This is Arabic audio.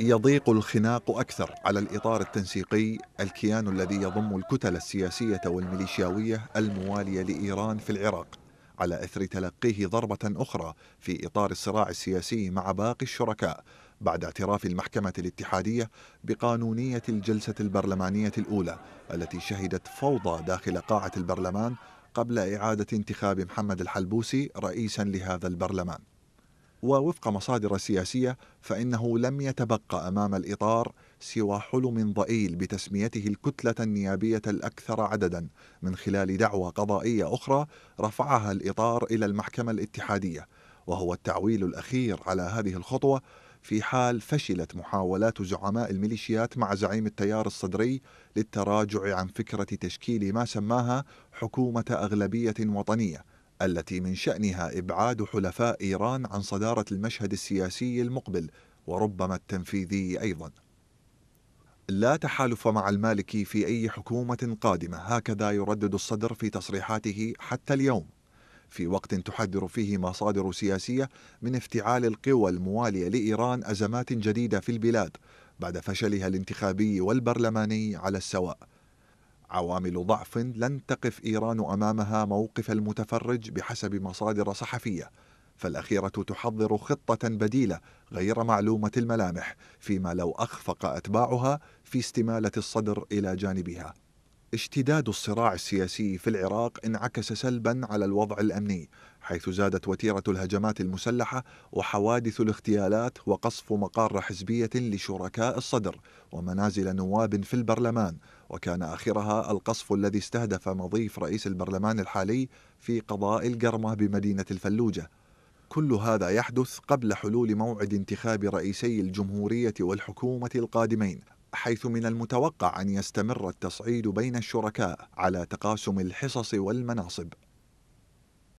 يضيق الخناق أكثر على الإطار التنسيقي الكيان الذي يضم الكتل السياسية والميليشياوية الموالية لإيران في العراق على إثر تلقيه ضربة أخرى في إطار الصراع السياسي مع باقي الشركاء بعد اعتراف المحكمة الاتحادية بقانونية الجلسة البرلمانية الأولى التي شهدت فوضى داخل قاعة البرلمان قبل إعادة انتخاب محمد الحلبوسي رئيسا لهذا البرلمان ووفق مصادر سياسية فإنه لم يتبقى أمام الإطار سوى حلم ضئيل بتسميته الكتلة النيابية الأكثر عددا من خلال دعوى قضائية أخرى رفعها الإطار إلى المحكمة الاتحادية وهو التعويل الأخير على هذه الخطوة في حال فشلت محاولات زعماء الميليشيات مع زعيم التيار الصدري للتراجع عن فكرة تشكيل ما سماها حكومة أغلبية وطنية التي من شأنها إبعاد حلفاء إيران عن صدارة المشهد السياسي المقبل وربما التنفيذي أيضا لا تحالف مع المالكي في أي حكومة قادمة هكذا يردد الصدر في تصريحاته حتى اليوم في وقت تحذر فيه مصادر سياسية من افتعال القوى الموالية لإيران أزمات جديدة في البلاد بعد فشلها الانتخابي والبرلماني على السواء عوامل ضعف لن تقف ايران امامها موقف المتفرج بحسب مصادر صحفيه فالاخيره تحضر خطه بديله غير معلومه الملامح فيما لو اخفق اتباعها في استماله الصدر الى جانبها اشتداد الصراع السياسي في العراق انعكس سلبا على الوضع الامني حيث زادت وتيرة الهجمات المسلحة وحوادث الاغتيالات وقصف مقار حزبية لشركاء الصدر ومنازل نواب في البرلمان وكان آخرها القصف الذي استهدف مضيف رئيس البرلمان الحالي في قضاء القرمة بمدينة الفلوجة كل هذا يحدث قبل حلول موعد انتخاب رئيسي الجمهورية والحكومة القادمين حيث من المتوقع أن يستمر التصعيد بين الشركاء على تقاسم الحصص والمناصب